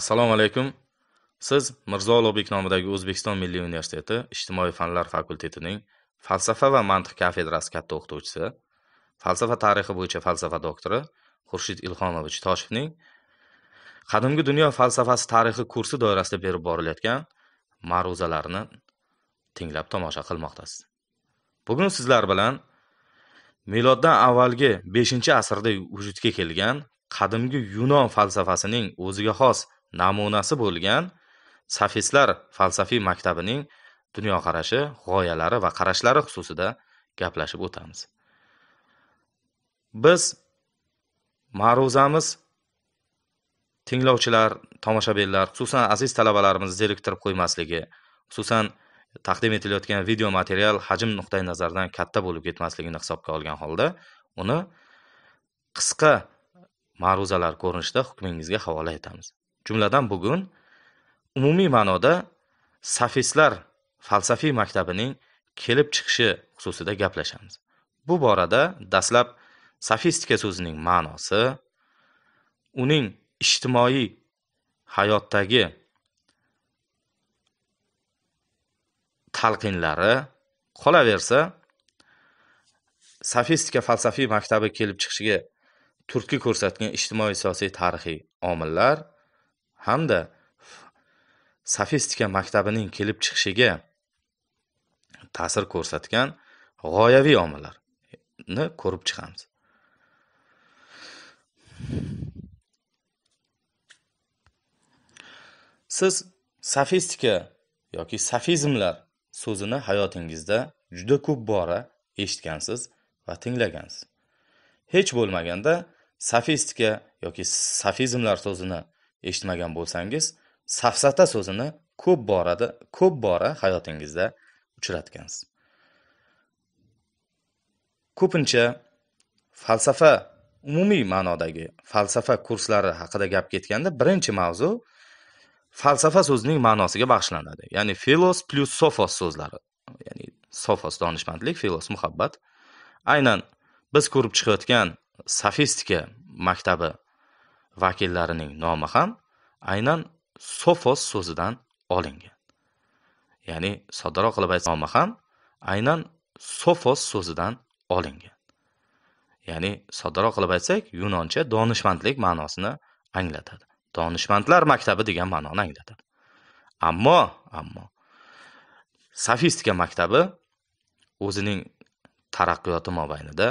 assalomu alaykum siz mirzo ulug'bek nomidagi o'zbekiston milliy universiteti ijtimoiy fanlar fakultetining falsafa va mantiq kafedrasi katta o'qituvchisi falsafa tarixi bo'yicha falsafa doktori xurshid ilhomovich toshevning qadimgi dunyo falsafasi tarixi kursi doirasida berib borilayotgan ma'ruzalarini tinglab tomosha qilmoqdasiz bugun sizlar bilan miloddan avvalgi 5 asrda vujudga kelgan qadimgi yunon falsafasining o'ziga xos namunasi bo'lgan safistlar falsafiy maktabining dunyoqarashi g'oyalari va qarashlari xususida gaplashib o'tamiz biz ma'ruzamiz tinglovchilar tomoshabinlar xususan aziz talabalarimiz zeriktirib qo'ymasligi xususan taqdim etilayotgan video material hajm nuqtai nazaridan katta bo'lib ketmasligini hisobga olgan holda uni qisqa ma'ruzalar ko'rinishida hukmingizga havola etamiz Jumladan bugun umumiy ma'noda safistlar falsafiy maktabining kelib chiqishi xususida gaplashamiz. Bu borada dastlab sofistika so'zining ma'nosi, uning ijtimoiy hayotdagi talqinlari, qolaversa sofistika falsafiy maktabi kelib chiqishiga turtki ko'rsatgan ijtimoiy siyosiy tarixiy omillar hamda sofistika maktabining kelib chiqishiga ta'sir ko'rsatgan g'oyaviy omillarni ko'rib chiqamiz siz sofistika yoki sofizmlar so'zini hayotingizda juda ko'p bora eshitgansiz va tinglagansiz hech bo'lmaganda sofistika yoki sofizmlar so'zini Eshitmagan bo'lsangiz, safsata so'zini ko'p borada ko'p bora hayotingizda uchratgansiz. Ko'pincha falsafa umumiy ma'nodagi falsafa kurslari haqida gap ketganda birinchi mavzu falsafa so'zining ma'nosiga bag'ishlanadi. Ya'ni filos plyus sofos so'zlari. Ya'ni sofos donishmandlik, filos muhabbat. Aynan biz ko'rib chiqayotgan sofistika maktabi vakillarining nomi ham aynan sofos so'zidan olingan ya'ni soddaroq qilib aytsak nomi ham aynan sofos so'zidan olingan ya'ni soddaroq qilib aytsak yunoncha donishmandlik ma'nosini anglatadi donishmandlar maktabi degan ma'noni anglatadi ammo ammo sofistika maktabi o'zining taraqqiyoti mobaynida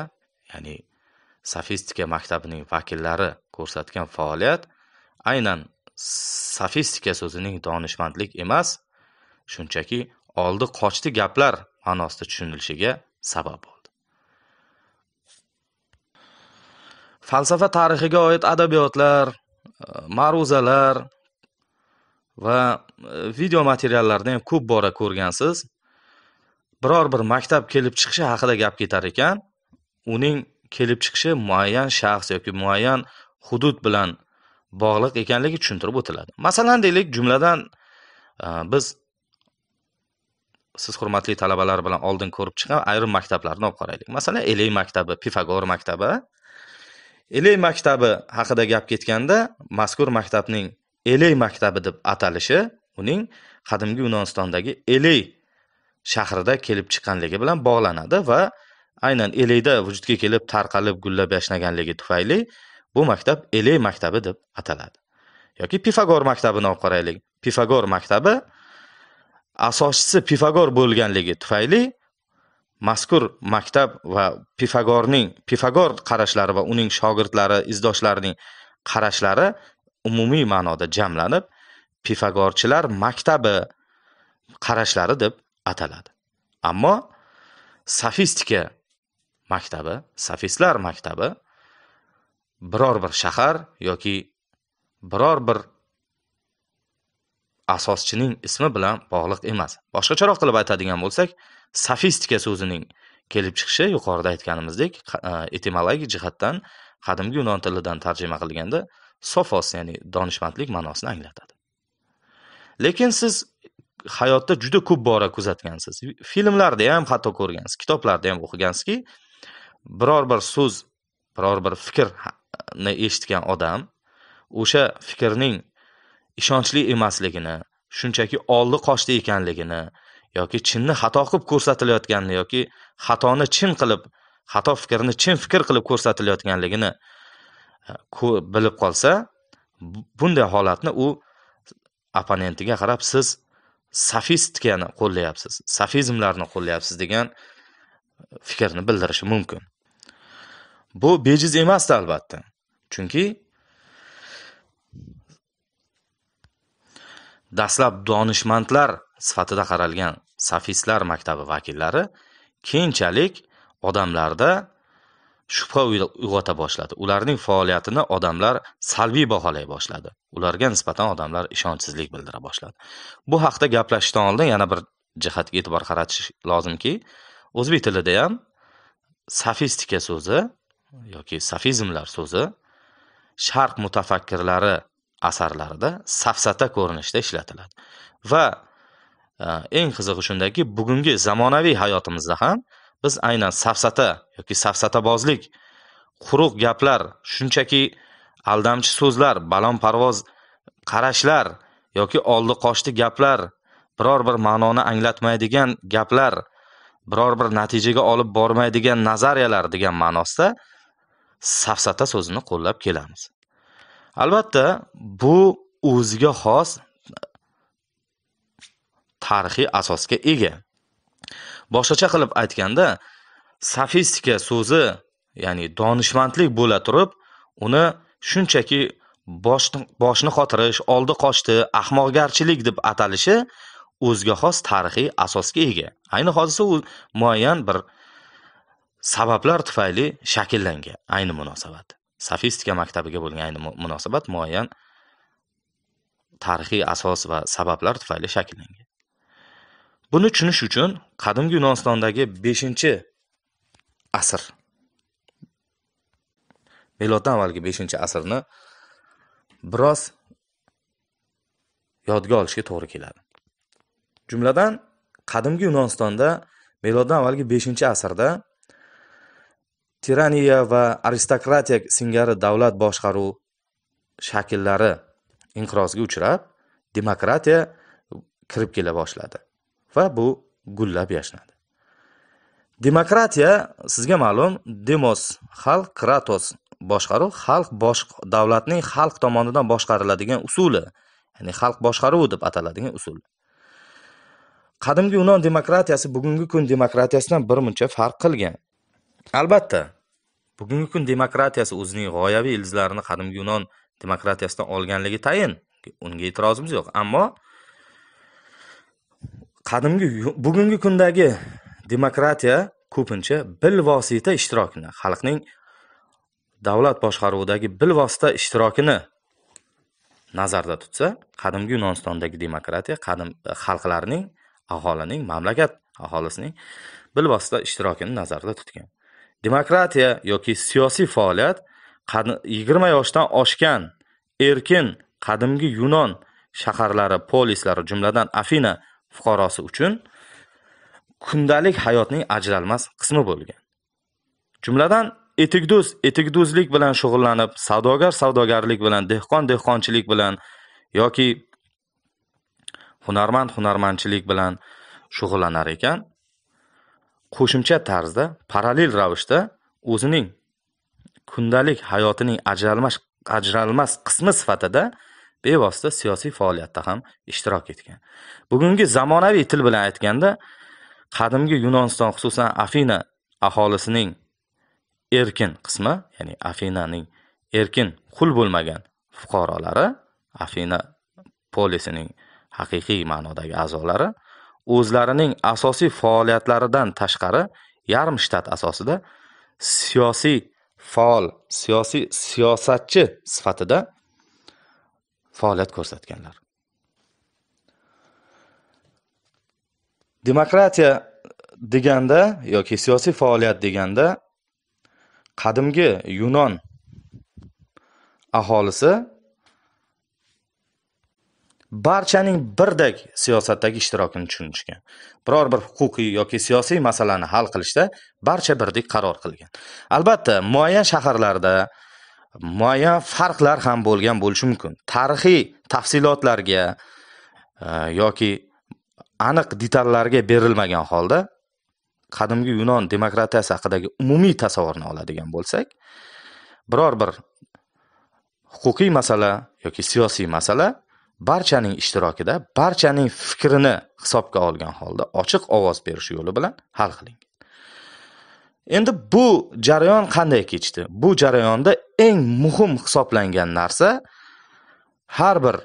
ya'ni sofistika maktabining vakillari ko'rsatgan faoliyat aynan sofistika so'zining donishmandlik emas shunchaki oldi qochdi gaplar ma'nosida tushunilishiga sabab bo'ldi falsafa tarixiga oid adabiyotlar ma'ruzalar va e, video materiallarni ham ko'p bora ko'rgansiz biror bir maktab kelib chiqishi haqida gap ketar ekan uning kelib chiqishi muayyan shaxs yoki muayyan hudud bilan bog'liq ekanligi tushuntirib o'tiladi masalan deylik jumladan e, biz siz hurmatli talabalar bilan oldin ko'rib chiqqan ayrim maktablarni olib qaraylik masalan eley maktabi pifagor maktabi eley maktabi haqida gap ketganda mazkur maktabning eley maktabi deb atalishi uning qadimgi yunonistondagi eley shahrida kelib chiqqanligi bilan bog'lanadi va aynan eleyda vujudga kelib tarqalib gullab yashnaganligi tufayli bu maktab eley maktabi deb ataladi yoki pifagor maktabini olib qaraylik pifagor maktabi asoschisi pifagor bo'lganligi tufayli mazkur maktab va pifagorning pifagor qarashlari va uning shogirdlari izdoshlarining qarashlari umumiy ma'noda jamlanib pifagorchilar maktabi qarashlari deb ataladi ammo sofistika maktabi sofistlar maktabi biror bir shahar yoki biror bir asoschining ismi bilan bog'liq emas boshqacharoq qilib aytadigan bo'lsak sofistika so'zining kelib chiqishi yuqorida aytganimizdek e, etimologik jihatdan qadimgi yunon tilidan tarjima qilganda sofos ya'ni donishmandlik ma'nosini anglatadi lekin siz hayotda juda ko'p bora kuzatgansiz filmlarda ham hatto ko'rgansiz kitoblarda ham o'qigansizki biror bir so'z biror bir fikrni eshitgan odam o'sha fikrning ishonchli emasligini shunchaki oldi qochdi ekanligini yoki chinni xato qilib ko'rsatilayotganini yoki xatoni chin qilib xato fikrni chin fikr qilib ko'rsatilayotganligini e, bilib qolsa bunday holatni u opponentiga qarab siz sofistikani qo'llayapsiz sofizmlarni qo'llayapsiz degan fikrni bildirishi mumkin bu bejiz emasdi albatta chunki dastlab donishmandlar sifatida qaralgan sofistlar maktabi vakillari keyinchalik odamlarda shubha uyg'ota boshladi ularning faoliyatini odamlar salbiy baholay boshladi ularga nisbatan odamlar ishonchsizlik bildira boshladi bu haqda gaplashishdan oldin yana bir jihatga e'tibor qaratish lozimki o'zbek tilida ham sofistika so'zi yoki safizmlar so'zi sharq mutafakkirlari asarlarida safsata ko'rinishida ishlatiladi va e, eng qizig'i shundaki bugungi zamonaviy hayotimizda ham biz aynan safsata yoki safsatabozlik quruq gaplar shunchaki aldamchi so'zlar balonparvoz qarashlar yoki oldi qochdi gaplar biror bir ma'noni anglatmaydigan gaplar biror bir natijaga olib bormaydigan nazariyalar degan ma'nosida safsata so'zini qo'llab kelamiz albatta bu o'ziga xos tarixiy asosga ega boshqacha qilib aytganda sofistika so'zi ya'ni donishmandlik bo'la turib uni shunchaki boshni qotirish oldi qochdi ahmoqgarchilik deb atalishi o'ziga xos tarixiy asosga ega ayni hozirda u muayyan bir sabablar tufayli shakllangan ayni munosabat sofistika maktabiga bo'lgan ayni munosabat muayyan tarixiy asos va sabablar tufayli shakllangan buni tushunish uchun qadimgi yunonistondagi 5 asr miloddan avvalgi 5 asrni biroz yodga olishga to'g'ri keladi jumladan qadimgi yunonistonda miloddan avvalgi 5 asrda tiraniya va aristokratiya singari davlat boshqaruv shakllari inqirozga uchrab demokratiya kirib kela boshladi va bu gullab yashnadi demokratiya sizga ma'lum demos xalq kratos boshqaruv xalq bosh davlatning xalq tomonidan boshqariladigan usuli ya'ni xalq boshqaruvi deb ataladigan usul qadimgi yunon demokratiyasi bugungi kun demokratiyasidan bir muncha farq qilgan albatta bugungi kun demokratiyasi o'zining g'oyaviy ildizlarini qadimgi yunon demokratiyasidan olganligi tayin unga e'tirozimiz yo'q ammo qadimgi bugungi kundagi demokratiya ko'pincha bilvosita ishtirokni xalqning davlat boshqaruvidagi bilvosita ishtirokini nazarda tutsa qadimgi yunonistondagi demokratiya qadim xalqlarning aholining mamlakat aholisining bilvosita ishtirokini nazarda tutgan demokratiya yoki siyosiy faoliyat yigirma yoshdan oshgan erkin qadimgi yunon shaharlari polislari jumladan afina fuqarosi uchun kundalik hayotning ajralmas qismi bo'lgan jumladan etikduz etikduzlik bilan shug'ullanib savdogar savdogarlik bilan dehqon dehqonchilik bilan yoki hunarmand hunarmandchilik bilan shug'ullanar ekan qo'shimcha tarzda parallel ravishda o'zining kundalik hayotining ajralmas ajralmas qismi sifatida bevosita siyosiy faoliyatda ham ishtirok etgan bugungi zamonaviy til bilan aytganda qadimgi yunoniston xususan afina aholisining erkin qismi ya'ni afinaning erkin qul bo'lmagan fuqarolari afina polisining haqiqiy ma'nodagi a'zolari o'zlarining asosiy faoliyatlaridan tashqari yarim shtat asosida siyosiy faol siyosiy siyosatchi sifatida faoliyat ko'rsatganlar demokratiya deganda yoki siyosiy faoliyat deganda qadimgi yunon aholisi barchaning birdek siyosatdagi ishtirokini tushunishgan biror bir huquqiy yoki siyosiy masalani hal qilishda barcha birdek qaror qilgan albatta muayyan shaharlarda muayyan farqlar ham bo'lgan bo'lishi mumkin tarixiy tafsilotlarga e, yoki aniq detallarga berilmagan holda qadimgi yunon demokratiyasi haqidagi umumiy tasavvurni oladigan bo'lsak biror bir huquqiy masala yoki siyosiy masala barchaning ishtirokida barchaning fikrini hisobga olgan holda ochiq ovoz berish yo'li bilan hal qiling endi bu jarayon qanday kechdi bu jarayonda eng muhim hisoblangan narsa har bir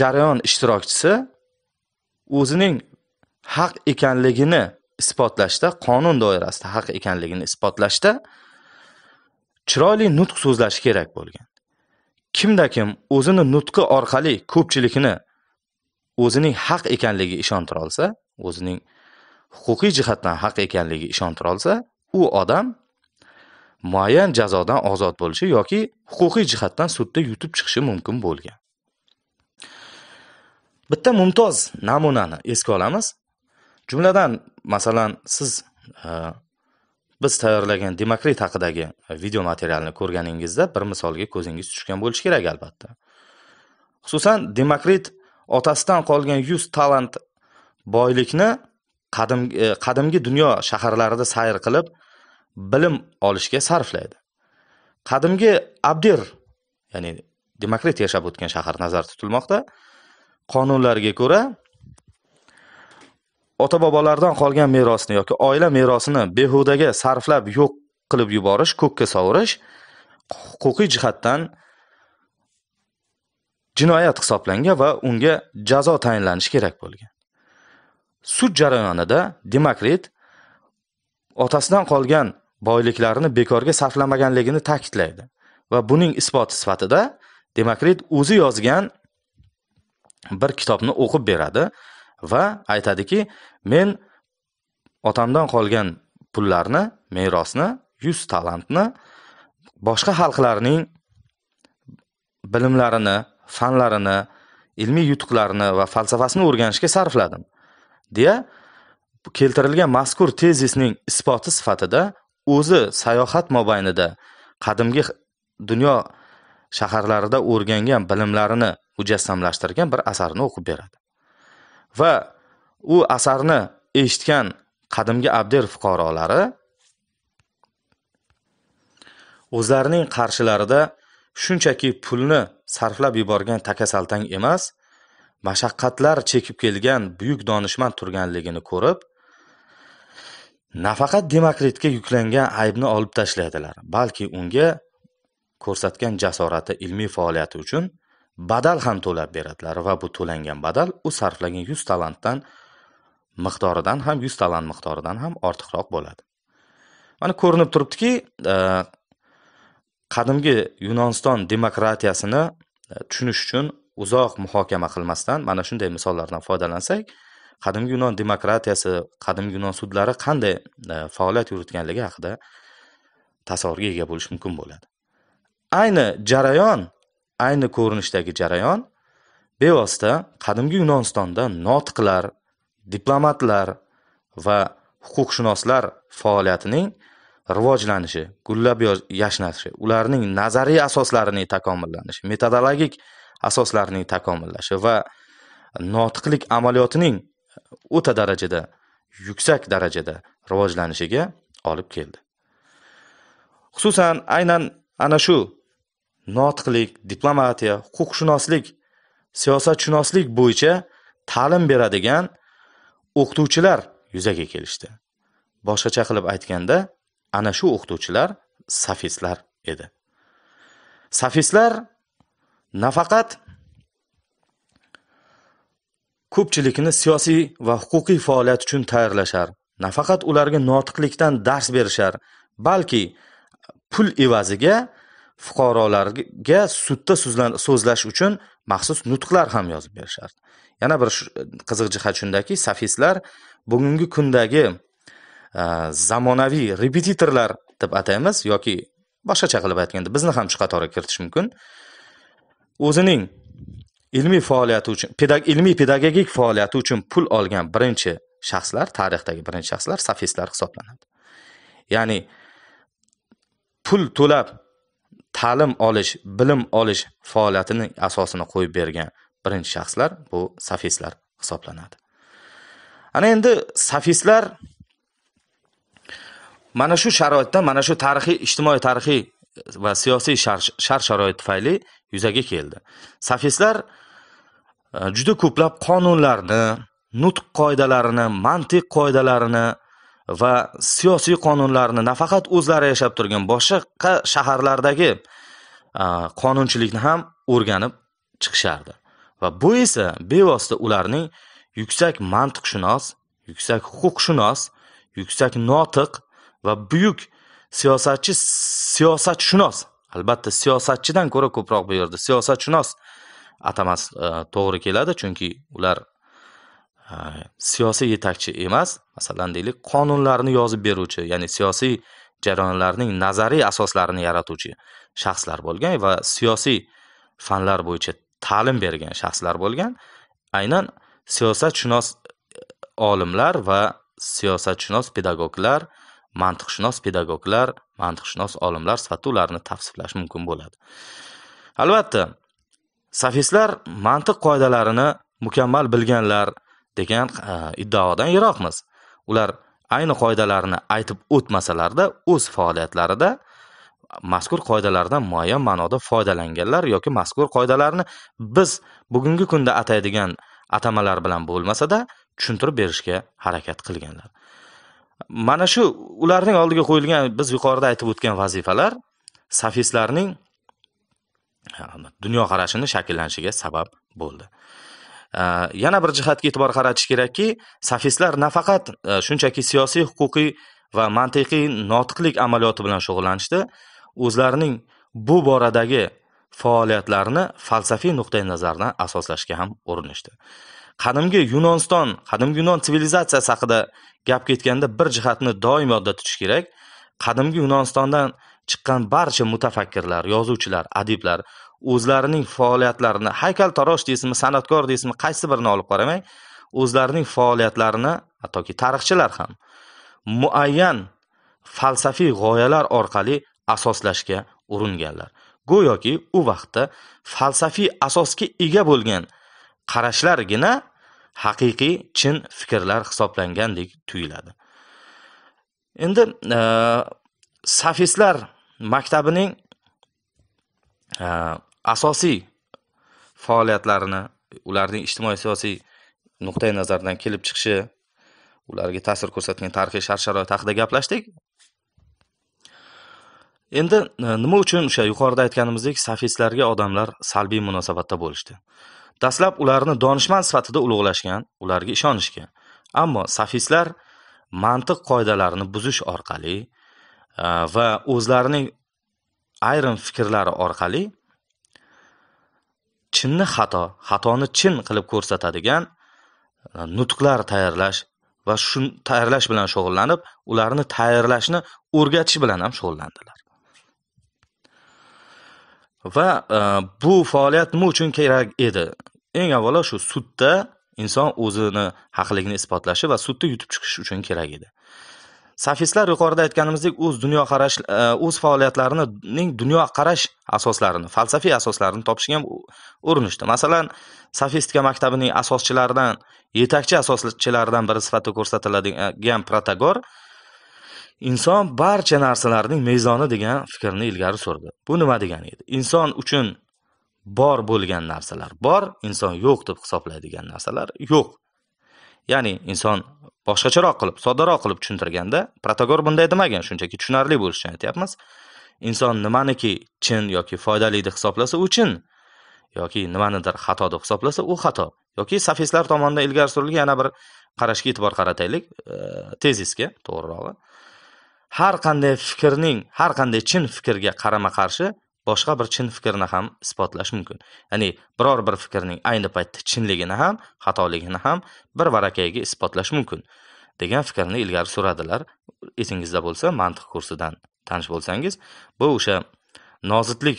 jarayon ishtirokchisi o'zining haq ekanligini isbotlashda qonun doirasida haq ekanligini isbotlashda chiroyli nutq so'zlashi kerak bo'lgan kimda kim o'zini nutqi orqali ko'pchilikni o'zining haq ekanligi ishontira olsa o'zining huquqiy jihatdan haq ekanligi ishontira olsa u odam muayyan jazodan ozod bo'lishi yoki huquqiy jihatdan sudda yutib chiqishi mumkin bo'lgan bitta mumtoz namunani esga olamiz jumladan masalan siz e, biz tayyorlagan demokrit haqidagi e, video materialni ko'rganingizda bir misolga ko'zingiz tushgan bo'lishi kerak albatta xususan demokrit otasidan qolgan yuz talant boylikni qadim e, qadimgi dunyo shaharlarida sayr qilib bilim olishga sarflaydi qadimgi abdir ya'ni demokrit yashab o'tgan shahar nazarda tutilmoqda qonunlarga ko'ra ota bobolardan qolgan merosni yoki oila merosini behudaga sarflab yo'q qilib yuborish ko'kka sovurish huquqiy jihatdan jinoyat hisoblangan va unga jazo tayinlanishi kerak bo'lgan sud jarayonida demokrit otasidan qolgan boyliklarini bekorga sarflamaganligini ta'kidlaydi va buning isboti sifatida demokrit o'zi yozgan bir kitobni o'qib beradi va aytadiki men otamdan qolgan pullarni merosni yuz talantni boshqa xalqlarning bilimlarini fanlarini ilmiy yutuqlarini va falsafasini o'rganishga sarfladim deya keltirilgan mazkur tezisning isboti sifatida o'zi sayohat mobaynida qadimgi dunyo shaharlarida o'rgangan bilimlarini mujassamlashtirgan bir asarni o'qib beradi va u asarni eshitgan qadimgi abder fuqarolari o'zlarining qarshilarida shunchaki pulni sarflab yuborgan takasaltang emas mashaqqatlar chekib kelgan buyuk donishmand turganligini ko'rib nafaqat demokritga yuklangan aybni olib tashlaydilar balki unga ko'rsatgan jasorati ilmiy faoliyati uchun badal ham to'lab beradilar va bu to'langan badal u sarflagan yuz talantdan miqdoridan ham yuz talant miqdoridan ham ortiqroq bo'ladi mana ko'rinib turibdiki e, qadimgi yunoniston demokratiyasini e, tushunish uchun uzoq muhokama qilmasdan mana shunday misollardan foydalansak qadimgi yunon demokratiyasi qadimgi yunon sudlari qanday e, faoliyat yuritganligi haqida tasavvurga ega bo'lish mumkin bo'ladi ayni jarayon ayni ko'rinishdagi jarayon bevosita qadimgi yunonistonda notiqlar diplomatlar va huquqshunoslar faoliyatining rivojlanishi gullab yashnashi ularning nazariy asoslarining takomillanishi metodologik asoslarning takomillashi va notiqlik amaliyotining o'ta darajada yuksak darajada rivojlanishiga olib keldi xususan aynan ana shu notiqlik diplomatiya huquqshunoslik siyosatshunoslik bo'yicha ta'lim beradigan o'qituvchilar yuzaga kelishdi boshqacha qilib aytganda ana shu o'qituvchilar safistlar edi safistlar nafaqat ko'pchilikni siyosiy va huquqiy faoliyat uchun tayyorlashar nafaqat ularga notiqlikdan dars berishar balki pul evaziga fuqarolarga sudda so'zlash uchun maxsus nutqlar ham yozib berishardi yana bir qiziq jihat shundaki sofistlar bugungi kundagi zamonaviy repetitorlar deb ataymiz yoki boshqacha qilib aytganda bizni ham shu qatorga kiritish mumkin o'zining ilmiy faoliyati uchun pedag ilmiy pedagogik faoliyati uchun pul olgan birinchi shaxslar tarixdagi birinchi shaxslar sofistlar hisoblanadi ya'ni pul to'lab ta'lim olish bilim olish faoliyatining asosini qo'yib bergan birinchi shaxslar bu safislar hisoblanadi ana endi safislar mana shu sharoitda mana shu tarixiy ijtimoiy tarixiy va siyosiy shart sharoit tufayli yuzaga keldi safislar e, juda ko'plab qonunlarni nutq qoidalarini mantiq qoidalarini va siyosiy qonunlarni nafaqat o'zlari yashab turgan boshqa shaharlardagi qonunchilikni ham o'rganib chiqishardi va bu esa bevosita ularning yuksak mantiqshunos yuksak huquqshunos yuksak notiq va buyuk siyosatchi siyosatshunos albatta siyosatchidan ko'ra ko'proq bu yerda siyosatshunos atamasi e, to'g'ri keladi chunki ular siyosiy yetakchi emas masalan deylik qonunlarni yozib beruvchi ya'ni siyosiy jarayonlarning nazariy asoslarini yaratuvchi shaxslar bo'lgan va siyosiy fanlar bo'yicha ta'lim bergan shaxslar bo'lgan aynan siyosatshunos e, olimlar va siyosatshunos pedagoglar mantiqshunos pedagoglar mantiqshunos olimlar sifatida ularni tavsiflash mumkin bo'ladi albatta sofistlar mantiq qoidalarini mukammal bilganlar degan e, iddaodan yiroqmiz ular ayni qoidalarni aytib o'tmasalarda o'z faoliyatlarida mazkur qoidalardan muayyan ma'noda foydalanganlar yoki mazkur qoidalarni biz bugungi kunda ataydigan atamalar bilan bo'lmasada tushuntirib berishga harakat qilganlar mana shu ularning oldiga qo'yilgan biz yuqorida aytib o'tgan vazifalar safistlarning e, dunyoqarashini shakllanishiga sabab bo'ldi Э, yana bir jihatga e'tibor qaratish kerakki safistlar nafaqat e, shunchaki siyosiy huquqiy va mantiqiy notiqlik amaliyoti bilan shug'ullanishdi o'zlarining bu boradagi faoliyatlarini falsafiy nuqtai nazardan asoslashga ham urinishdi qadimgi yunoniston qadimgi yunon sivilizatsiyasi haqida gap ketganda bir jihatni doim yodda tutish kerak qadimgi yunonistondan chiqqan barcha mutafakkirlar yozuvchilar adiblar o'zlarining faoliyatlarini haykaltarosh deysizmi san'atkor deysizmi qaysi birini olib qaramang o'zlarining faoliyatlarini hattoki tarixchilar ham muayyan falsafiy g'oyalar orqali asoslashga uringanlar go'yoki u vaqtda falsafiy asosga ega bo'lgan qarashlargina haqiqiy chin fikrlar hisoblangandek tuyuladi endi e, safistlar maktabining e, asosiy faoliyatlarini ularning ijtimoiy siyosiy nuqtai nazardan kelib chiqishi ularga ta'sir ko'rsatgan tarixiy shart sharoit haqida gaplashdik endi e, nima uchun o'sha yuqorida aytganimizdek sofistlarga odamlar salbiy munosabatda bo'lishdi dastlab ularni donishmand sifatida ulug'lashgan ularga ishonishgan ammo sofistlar mantiq qoidalarini buzish orqali e, va o'zlarining ayrim fikrlari orqali chinni xato xatoni chin qilib ko'rsatadigan e, nutqlar tayyorlash va shu tayyorlash bilan shug'ullanib ularni tayyorlashni o'rgatish bilan ham shug'ullandilar va e, bu faoliyat nima uchun kerak edi eng avvalo shu sudda inson o'zini haqligini isbotlashi va sudda yutib chiqish uchun kerak edi sofistlar yuqorida aytganimizdek o'z dunyoqarash e, o'z faoliyatlarining dunyoqarash asoslarini falsafiy asoslarini topishga ham urinishdi masalan sofistika maktabining asoschilaridan yetakchi asoschilaridan biri sifatida ko'rsatiladigan protagor inson barcha narsalarning mezoni degan fikrni ilgari surdi bu nima degani edi inson uchun bor bo'lgan narsalar bor inson yo'q deb hisoblaydigan narsalar yo'q ya'ni inson boshqacharoq qilib soddaroq qilib tushuntirganda protagor bunday demagan shunchaki tushunarli uchun aytyapmiz inson nimaniki chin yoki foydali deb hisoblasa u chin yoki nimanidir xato deb hisoblasa u xato yoki sofistlar tomonidan ilgari surilgan yana bir qarashga e'tibor qarataylik tezisga to'g'rirog'i har qanday fikrning har qanday chin fikrga qarama qarshi boshqa bir chin fikrni ham isbotlash mumkin ya'ni biror bir fikrning ayni paytda chinligini ham xatoligini ham bir varakayga isbotlash mumkin degan fikrni ilgari suradilar esingizda bo'lsa mantiq kursidan tanish bo'lsangiz bu o'sha nozitlik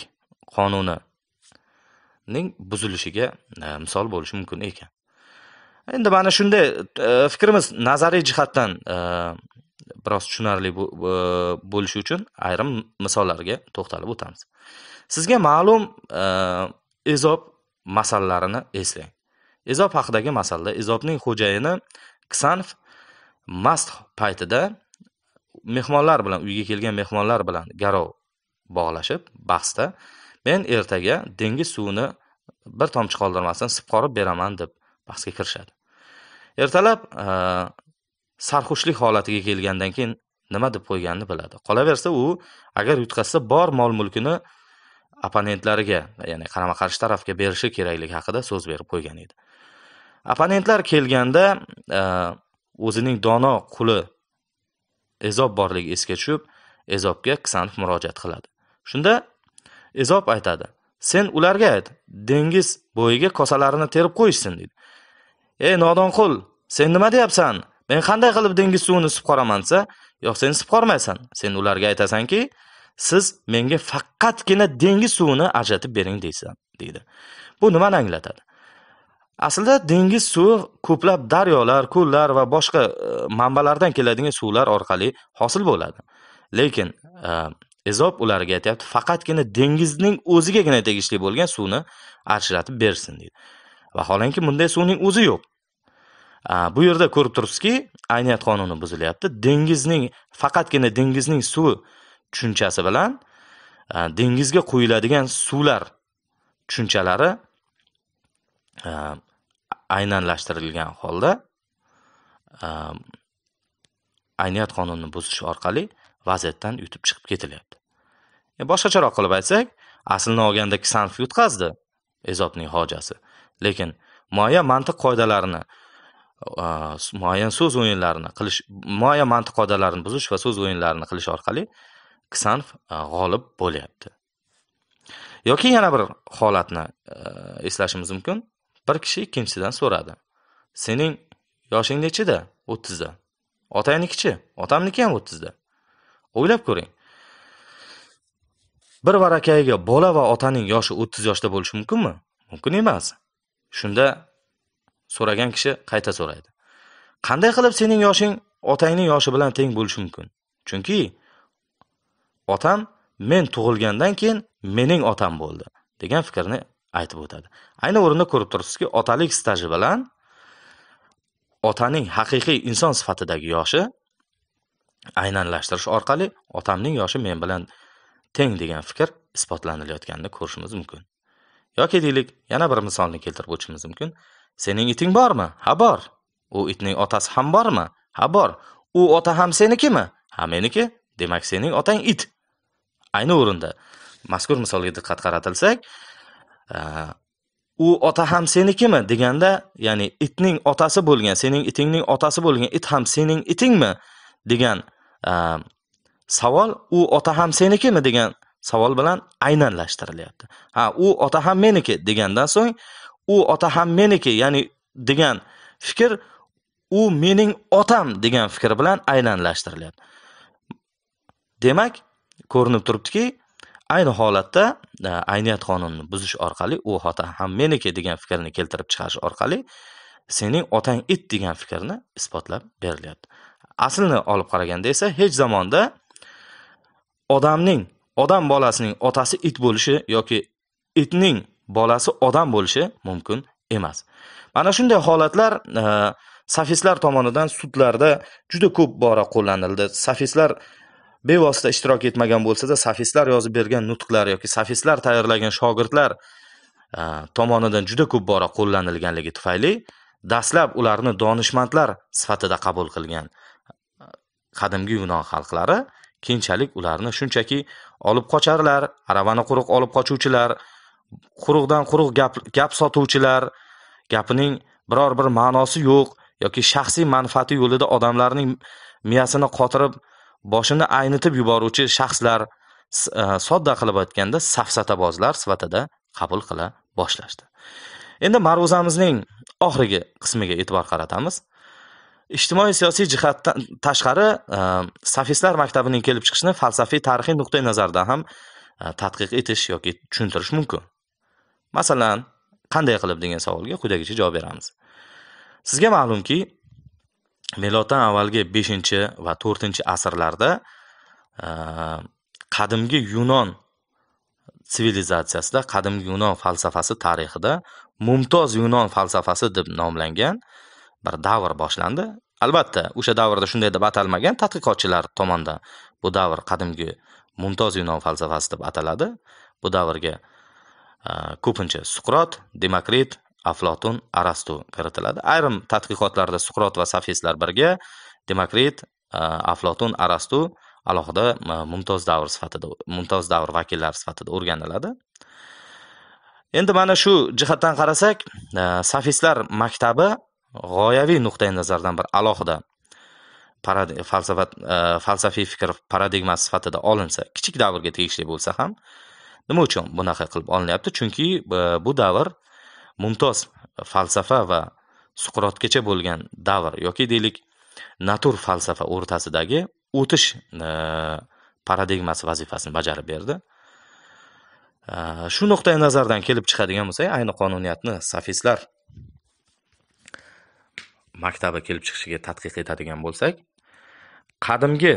qonunining buzilishiga e, misol bo'lishi mumkin ekan endi mana shunday e, fikrimiz nazariy jihatdan e, biroz tushunarli bo'lishi uchun ayrim misollarga to'xtalib o'tamiz sizga ma'lum ezob masallarini eslang ezob haqidagi masalda ezobning xo'jayini ksanf mast paytida mehmonlar bilan uyga kelgan mehmonlar bilan garov bog'lashib bahsda men ertaga dengiz suvini bir tomchi qoldirmasdan sipqorib beraman deb bahsga kirishadi ertalab e, sarxushlik holatiga kelgandan keyin nima deb qo'yganini biladi qolaversa u agar yutqazsa bor mol mulkini opponentlariga ya'ni qarama qarshi tarafga berishi kerakligi haqida so'z berib qo'ygan edi opponentlar kelganda e, o'zining dono quli ezob borligi esga tushib ezobga ksanf murojaat qiladi shunda ezob aytadi sen ularga ayt dengiz bo'yiga kosalarini terib qo'yishsin deydi ey nodonqul sen nima deyapsan men qanday qilib dengiz suvini isib qoraman desa yo'q sen isib qormaysan sen ularga aytasanki siz menga faqatgina dengiz suvini ajratib bering deysan deydi bu nimani anglatadi aslida dengiz suvi ko'plab daryolar ko'llar va boshqa e, manbalardan keladigan suvlar orqali hosil bo'ladi lekin e, ezob ularga aytyapti faqatgina dengizning o'zigagina tegishli bo'lgan suvni ajratib bersin deydi vaholanki bunday suvning o'zi yo'q bu yerda ko'rib turibsizki ayniyat qonuni buzilyapti dengizning faqatgina dengizning suvi tushunchasi bilan dengizga quyiladigan suvlar tushunchalari aynanlashtirilgan holda ayniyat qonunini buzish orqali vaziyatdan yutib chiqib ketilyapti e, boshqacharoq qilib aytsak aslini olganda ksanf yutqazdi ezobning hojasi lekin muayyan mantiq qoidalarini muayyan so'z o'yinlarini qilish muayyan mantiq qoidalarini buzish va so'z o'yinlarini qilish orqali ksanf g'olib bo'lyapti yoki yana bir holatni eslashimiz mumkin bir kishi ikkinchisidan so'radi sening yoshing nechida o'ttizda otangnikichi otamniki ham o'ttizda o'ylab ko'ring bir varakayiga bola va otaning yoshi o'ttiz yoshda bo'lishi mumkinmi mumkin emas shunda so'ragan kishi qayta so'raydi qanday qilib sening yoshing otangning yoshi bilan teng bo'lishi mumkin chunki otam men tug'ilgandan keyin mening otam bo'ldi degan fikrni aytib o'tadi ayni o'rinda ko'rib turibsizki otalik staji bilan otaning haqiqiy inson sifatidagi yoshi aynanlashtirish orqali otamning yoshi men bilan teng degan fikr isbotlanilayotganini ko'rishimiz mumkin yoki deylik yana bir misolni keltirib o'tishimiz mumkin Sening iting bormi? Ha bor. U itning otasi ham bormi? Ha bor. U ota ham senikimi? Ha meniki. Demak, sening otang it. Ayni o'rinda mazkur misolga diqqat qaratilsak, u ota ham senikimi deganda, ya'ni itning otasi bo'lgan, sening itingning otasi bo'lgan it ham sening itingmi degan savol u ota ham senikimi degan savol bilan aynanlashtirilyapti. Ha, u ota ham meniki degandan so'ng u ota ham meniki ya'ni degan fikr u mening otam degan fikr bilan aylanlashtirilyapti demak ko'rinib turibdiki ayni holatda e, ayniyat qonunini buzish orqali u ota ham meniki degan fikrni keltirib chiqarish orqali sening otang it degan fikrni isbotlab berilyapti aslini olib qaraganda esa hech zamonda odamning odam bolasining otasi it bo'lishi yoki itning bolasi odam bo'lishi mumkin emas mana shunday holatlar e, safislar tomonidan sudlarda juda ko'p bora qo'llanildi sofistlar bevosita ishtirok etmagan bo'lsada sofistlar yozib bergan nutqlar yoki sofistlar tayyorlagan shogirdlar e, tomonidan juda ko'p bora qo'llanilganligi tufayli dastlab ularni donishmandlar sifatida qabul qilgan e, qadimgi yunon xalqlari keyinchalik ularni shunchaki olib qocharlar aravani quruq olib qochuvchilar quruqdan quruq gap gap sotuvchilar gapining biror bir ma'nosi yo'q yoki shaxsiy manfaati yo'lida odamlarning miyasini qotirib boshini aynitib yuboruvchi shaxslar e, sodda qilib aytganda safsatabozlar sifatida qabul qila boshlashdi endi ma'ruzamizning oxirgi qismiga e'tibor qaratamiz ijtimoiy siyosiy jihatdan tashqari e, safistlar maktabining kelib chiqishini falsafiy tarixiy nuqtai nazardan ham e, tadqiq etish yoki tushuntirish mumkin masalan qanday qilib degan savolga quyidagicha javob beramiz sizga ma'lumki miloddan avvalgi 5 va 4 asrlarda qadimgi yunon sivilizatsiyasida qadimgi yunon falsafasi tarixida mumtoz yunon falsafasi deb nomlangan bir davr boshlandi albatta o'sha davrda shunday deb atalmagan tadqiqotchilar tomonidan bu davr qadimgi mumtoz yunon falsafasi deb ataladi bu davrga Э, ko'pincha suqrot demokrit aflotun arastu kiritiladi ayrim tadqiqotlarda suqrot va safistlar birga demokrit e, aflotun arastu alohida e, mumtoz davr sifatida mumtoz davr vakillari sifatida o'rganiladi endi mana shu jihatdan qarasak e, safistlar maktabi g'oyaviy nuqtai nazardan bir alohida falsafa falsafiy fikr paradigmasi sifatida olinsa kichik davrga tegishli bo'lsa ham nima uchun bunaqa qilib olinyapti chunki e, bu davr mumtoz falsafa va suqrotgacha bo'lgan davr yoki deylik natur falsafa o'rtasidagi o'tish e, paradigmasi vazifasini bajarib berdi e, shu nuqtai nazardan kelib chiqadigan bo'lsak ayni qonuniyatni sofistlar maktabi kelib chiqishiga tadqiq etadigan bo'lsak qadimgi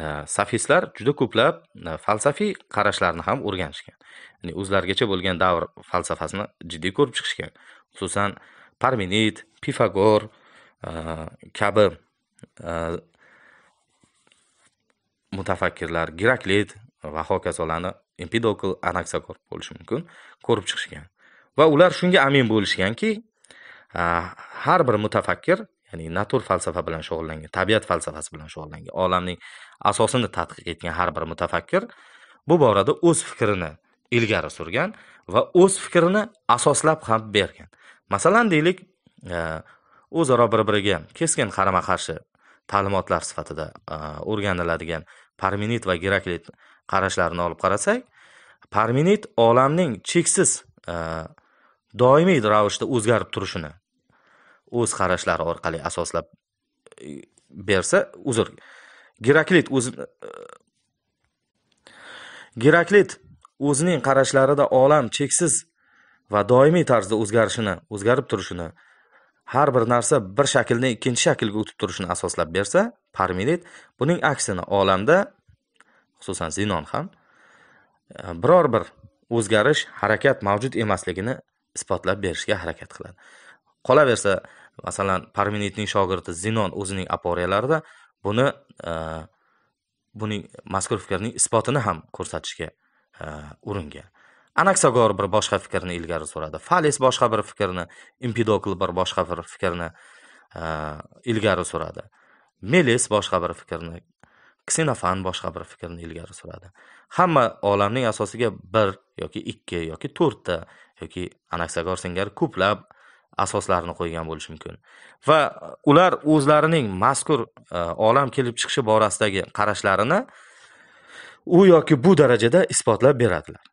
e, sofistlar juda ko'plab e, falsafiy qarashlarni ham o'rganishgan ya'ni o'zlarigacha bo'lgan davr falsafasini jiddiy ko'rib chiqishgan xususan parmenid pifagor e, kabi mutafakkirlar giraklit va hokazolarni empidokl anaksagor bo'lishi mumkin ko'rib chiqishgan va ular shunga amin bo'lishganki har bir mutafakkir ya'ni natur falsafa bilan shug'ullangan tabiat falsafasi bilan shug'ullangan olamning asosini tadqiq etgan har bir mutafakkir bu borada o'z fikrini ilgari surgan va o'z fikrini asoslab ham bergan masalan deylik e, o'zaro bir biriga keskin qarama qarshi ta'limotlar sifatida e, o'rganiladigan parmenit va geraklit qarashlarini olib qarasak parmenit olamning cheksiz e, doimiy ravishda o'zgarib turishini o'z qarashlari orqali asoslab e, bersa uzr geraklit o'z e, geraklit o'zining qarashlarida olam cheksiz va doimiy tarzda o'zgarishini o'zgarib turishini har bir narsa bir shakldan ikkinchi shaklga o'tib turishini asoslab bersa parmenid buning aksini olamda xususan zinon ham e, biror bir o'zgarish harakat mavjud emasligini isbotlab berishga harakat qiladi qolaversa masalan parmenidning shogirdi zinon o'zining aporiyalarida buni e, buning mazkur fikrning isbotini ham ko'rsatishga e, uringan anaksagor bir boshqa fikrni ilgari suradi fales boshqa bir fikrni impidokl bir boshqa bir fikrni e, ilgari suradi meles boshqa bir fikrni ksenofan boshqa bir fikrni ilgari suradi hamma olamning asosiga bir yoki ikki yoki to'rtta yoki anaksagor singari ko'plab asoslarini qo'ygan bo'lishi mumkin va ular o'zlarining mazkur e, olam kelib chiqishi borasidagi qarashlarini u yoki bu darajada isbotlab beradilar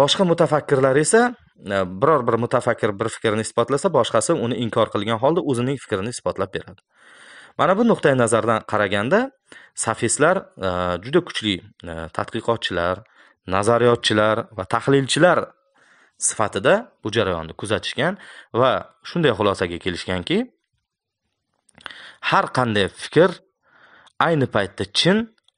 boshqa mutafakkirlar esa e, biror bir mutafakkir bir fikrni isbotlasa boshqasi uni inkor qilgan holda o'zining fikrini isbotlab beradi mana bu nuqtai nazardan qaraganda safistlar e, juda kuchli tadqiqotchilar nazariyotchilar va tahlilchilar sifatida bu jarayonni kuzatishgan va shunday xulosaga kelishganki har qanday fikr ayni paytda chin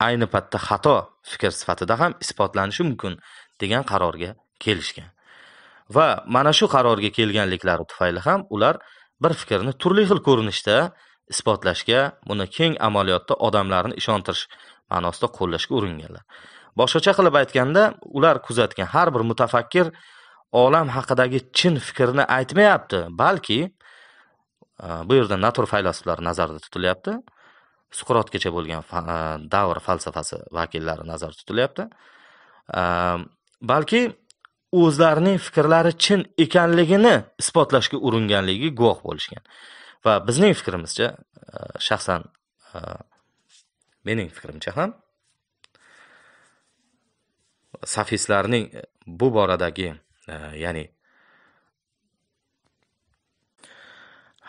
ayni paytda xato fikr sifatida ham isbotlanishi mumkin degan qarorga kelishgan va mana shu qarorga kelganliklari tufayli ham ular bir fikrni turli xil ko'rinishda isbotlashga buni keng amaliyotda odamlarni ishontirish ma'nosida qo'llashga uringanlar boshqacha qilib aytganda ular kuzatgan har bir mutafakkir olam haqidagi chin fikrni aytmayapti balki e, bu yerda natur faylasuflar nazarda tutilyapti suqrotgacha bo'lgan e, davr falsafasi vakillari nazarda tutilyapti e, balki o'zlarining fikrlari chin ekanligini isbotlashga uringanligiga guvoh bo'lishgan va bizning fikrimizcha shaxsan mening fikrimcha ham sofistlarning bu boradagi Ya'ni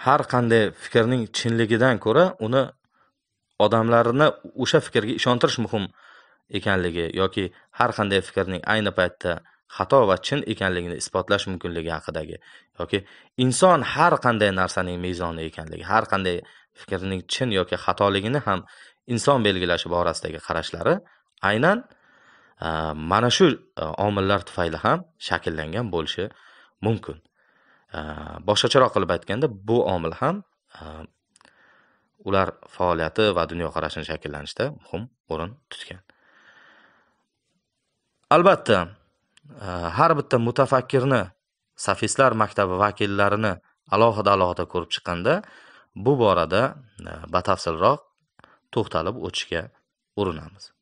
har qanday fikrning chinligidan ko'ra uni odamlarni o'sha fikrga ishontirish muhim ekanligi yoki har qanday fikrning ayni paytda xato va chin ekanligini isbotlash mumkinligi haqidagi yoki inson har qanday narsaning mezoni ekanligi har qanday fikrning chin yoki xatoligini ham inson belgilashi borasidagi qarashlari aynan Э, mana shu э, omillar tufayli ham shakllangan bo'lishi mumkin э, boshqacharoq qilib aytganda bu omil ham ular faoliyati va dunyoqarashini shakllanishda muhim o'rin tutgan albatta e, har bitta mutafakkirni safistlar maktabi vakillarini alohida alohida ko'rib chiqqanda bu borada e, batafsilroq to'xtalib o'tishga urinamiz